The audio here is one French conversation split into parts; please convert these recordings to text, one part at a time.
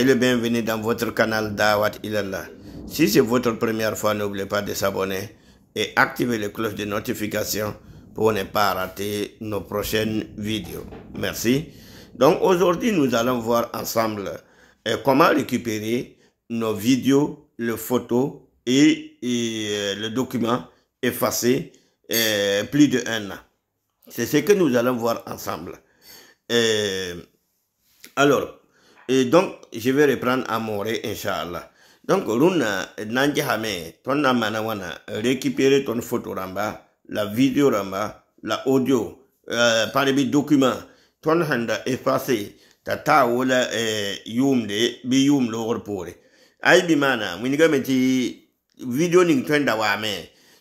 et le bienvenu dans votre canal Dawat Ilallah. Si c'est votre première fois, n'oubliez pas de s'abonner et activer les cloche de notification pour ne pas rater nos prochaines vidéos. Merci. Donc aujourd'hui, nous allons voir ensemble euh, comment récupérer nos vidéos, les photos et, et euh, le document effacé euh, plus de un an. C'est ce que nous allons voir ensemble. alors, et donc, je vais reprendre à Moré, Inch'Allah. Donc, Nandi Nanjahame, ton amanawana, récupérer ton photo ramba, la vidéo ramba, la audio, euh, par les documents, ton handa effacé, ta ta euh, yum yumde, bi yum l'or pour. Aïe bimana, minigameti, vidéo ning wame,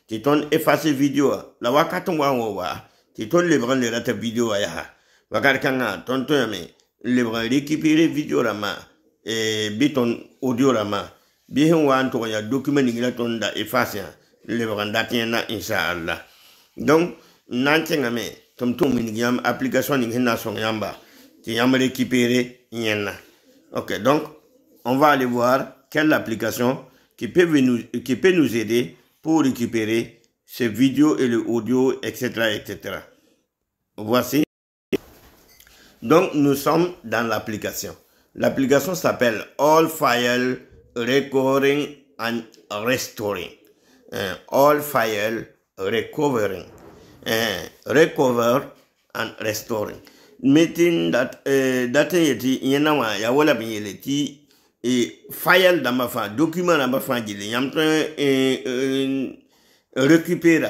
ti ton effacé vidéo, la wakaton wa wa, ti ton lebran la ta vidéo ya, wakar kanga, ton yame, lebra récupérer videorama e, biton audio la audiorama bi hen wa ya document ningira ton da effacer lebra ndatiena inshallah donc nantenga ngame tom tom ningiyam application ningena son yamba ti yam récupérer yena ok donc on va aller voir quelle application qui peut nous, qui peut nous aider pour récupérer ces vidéos et le audio, etc., etc. Voici. Donc, nous sommes dans l'application. L'application s'appelle All File Recovering and Restoring. Hein, all File Recovering. Hein, recover and Restoring. Meeting that uh, eh, that yeti yenawa ya wala biyele ti e file dama fa document dama fa jile yamto e, e récupérer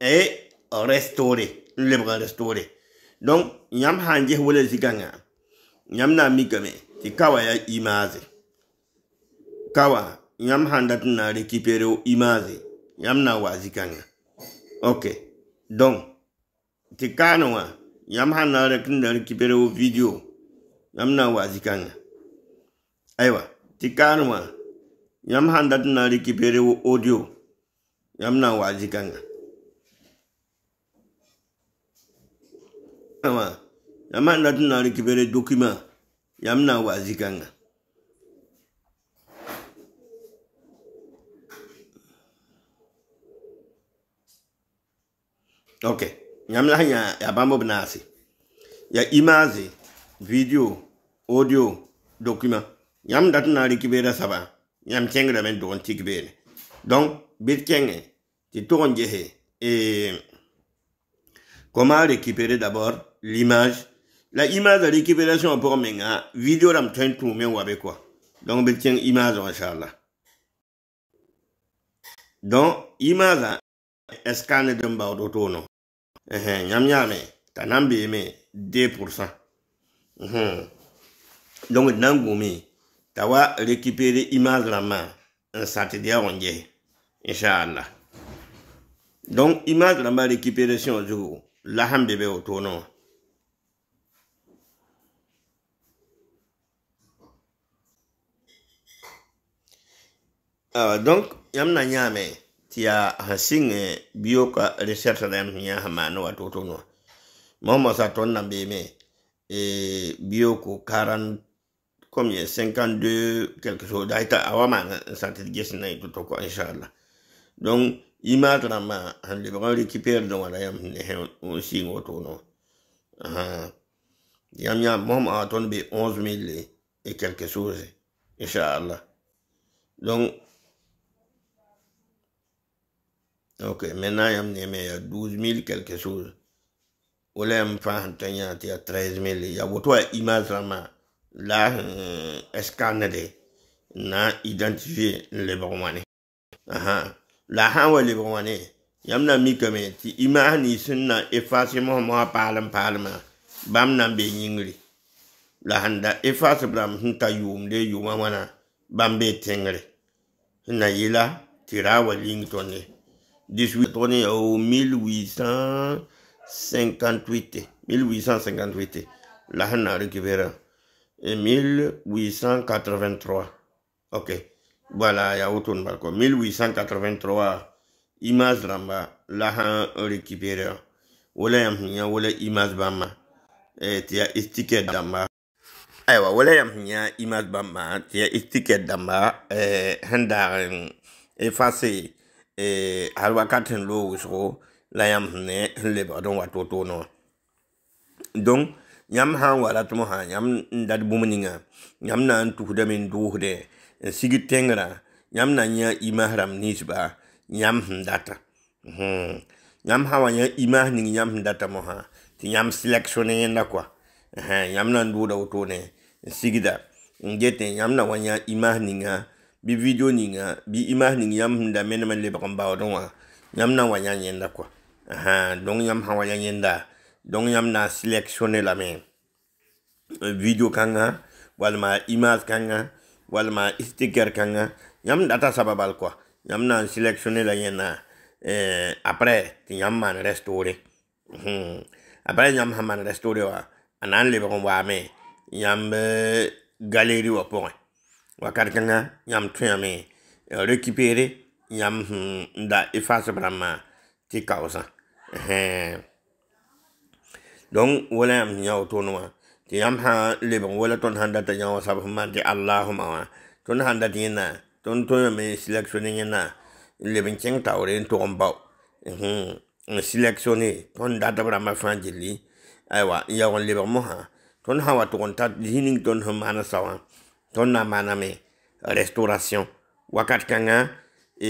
et restaurer. Nous restaurer. donc yãmb sã n ges wala zikãngã yãmb na n mikame tɩ kawa ya imaaze kawa yãmb sã n dat n na récupéré imaaze yãmb na n wa zikãngã ok donc tɩ kaanẽ wã yãmb sã na rɛk n da récupéré video yãmb na n wa zikãngã aywa tɩ kaanẽ wã yãmb sã n dat n na récupéré audio yãmb na n wa zikãngã wa yama na tuna rekibere dokima yamna wazi kanga okay yamla hanya yabambo binasi ya imazi video audio dokima yam dat na rekibere saba yam kengra men don tikbere donc bit kenge ti ton jehe e eh, Comment récupérer d'abord l'image La image de récupération pour menga hein. vidéo ram train tout mais ou avec quoi Donc ben tiens image inchallah. Donc image hein, scanner d'un bord d'autono. Eh nyam nyame deux pour 2%. Hein, Donc t'as tawa récupérer image la main un satellite onje. Inch'Allah. Donc image la récupération jour laham bebe o tooni ŋɔ Uh, ah, donc yãmb na yãame tɩ yaa sẽn sɩngẽ eh, bioka resɛrta la yãmb sẽn yãa sẽn maan wa to-toone wã mosma sa tõnd na beeme eh, bioko 40 combien 52 quelque chose da ita awa maan eh, n sã tɩ d ges n na yẽ to-to kɔ inchallah donc imata na ma hande ba a yam ne a be 11000 et quelque chose inchallah donc ok maintenant il ne me 12000 quelque chose a yam 13000 là la euh, scanner na identifier le bon la wa wane yam na mi kame ti imani sunna efase mo mo palam palma bam na be yingri la da efase bram hunta yum de yuma wana bam be tengre na yila tira huit ne 18 tourné au 1858 1858 lahan na récupéré 1883 ok voilà, de Barco. 1883, Imaz Ramba Lahan récupérateur n'y yam hinya, wala Imaz Bamba. Eh, damba. Aywa, wala imazbama hinya, Imaz Bamba, tia a damba. Eh, hendaren, effacé. Eh, halwa oh. Il lo la yam le badon watoto Donc, yam han wala to han, yam ndad bumuninga. nan n sigi tẽngrã yãmb na n yã imasrãmb ninsba yãmb sẽn data hmm. yãmb sã wa yã imas ning yãmb sẽn data mosã tɩ yãmb selectione yẽnda koa yãmb na n dʋʋda wotone n sigda n get yãmb na wa yã imas ninga bɩ video ninga bɩ imas ning yãmb sẽn da menem n lebg n baoodẽ wã yãmb na n wa yã yẽnda koa dõng yãmb sã wa yã yẽnda dõng yãmb na n selectione lame video kãngã walma image kãngã walma sticker kanga yam data sababal kwa yam na selectione la yena eh apre ti yam man restore hmm apre yam ha man restore wa anan le bon wa me yam be eh, galeri wa po wa kar kanga yam tu eh, yam e recuperer yam hmm, da efface brama ti causa hmm eh, donc wala yam nyaw tonwa ที่ยำหาเรื่องว่าละต้นหันดัตยังว่าสับหมาที่อัลลอฮ์มาวะต้นหันดัตยินะต้นตัวมีสิเล็กชนียนะเรื่องเชิงเต่าเรื่องตัวอันเบาฮึสิเล็กชนีต้นดัตบรามาฟังจิลีไอ้วะยังวันเรื่องมหาต้นหาวะต้นทัดที่นิ่งต้นหันมานะสาวะต้นนามานะเมย์รีสตูรัชั่นว่ากันกันอ่ะเอ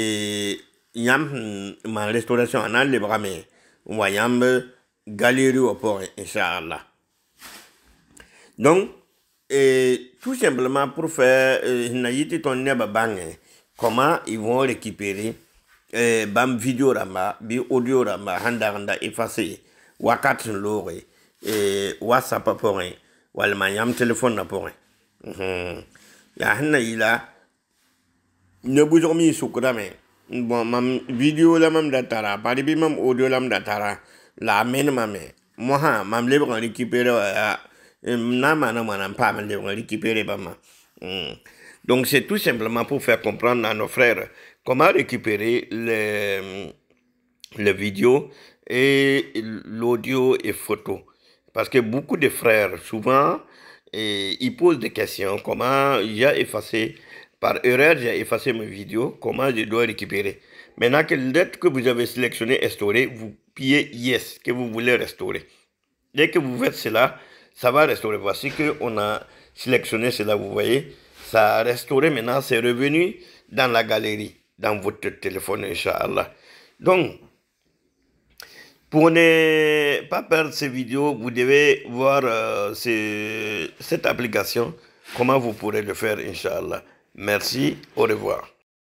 อยำมารีสตูรัชั่นอันนั้นเรื่องเมย์ว่ายำเบ่กาลีรูอพอร์อินชาอัลลอฮ์ Donc, et tout simplement pour faire euh, Naïti ton comment ils vont récupérer euh, bam vidéo rama, bi audio rama, handa handa effacé, wakat lore, whatsapp pour un, le yam téléphone pour un. la naïla ne bougez mi soukrame, bon, mam vidéo la mam datara, bi mam audio la mam datara, la même mame, moi, hein, mam libre récupérer, euh, le récupérer hmm. Donc c'est tout simplement pour faire comprendre à nos frères comment récupérer les, les vidéos et l'audio et photo. Parce que beaucoup de frères, souvent, et, eh, ils posent des questions. Comment j'ai effacé, par erreur, j'ai effacé mes vidéos, comment je dois récupérer. Maintenant que l'être que vous avez sélectionné « restauré, vous pillez Yes, que vous voulez restaurer. Dès que vous faites cela, ça va restaurer. Voici qu'on a sélectionné, cela, vous voyez, ça a restauré. Maintenant, c'est revenu dans la galerie, dans votre téléphone, Inch'Allah. Donc, pour ne pas perdre ces vidéos, vous devez voir euh, cette application, comment vous pourrez le faire, Inch'Allah. Merci, au revoir.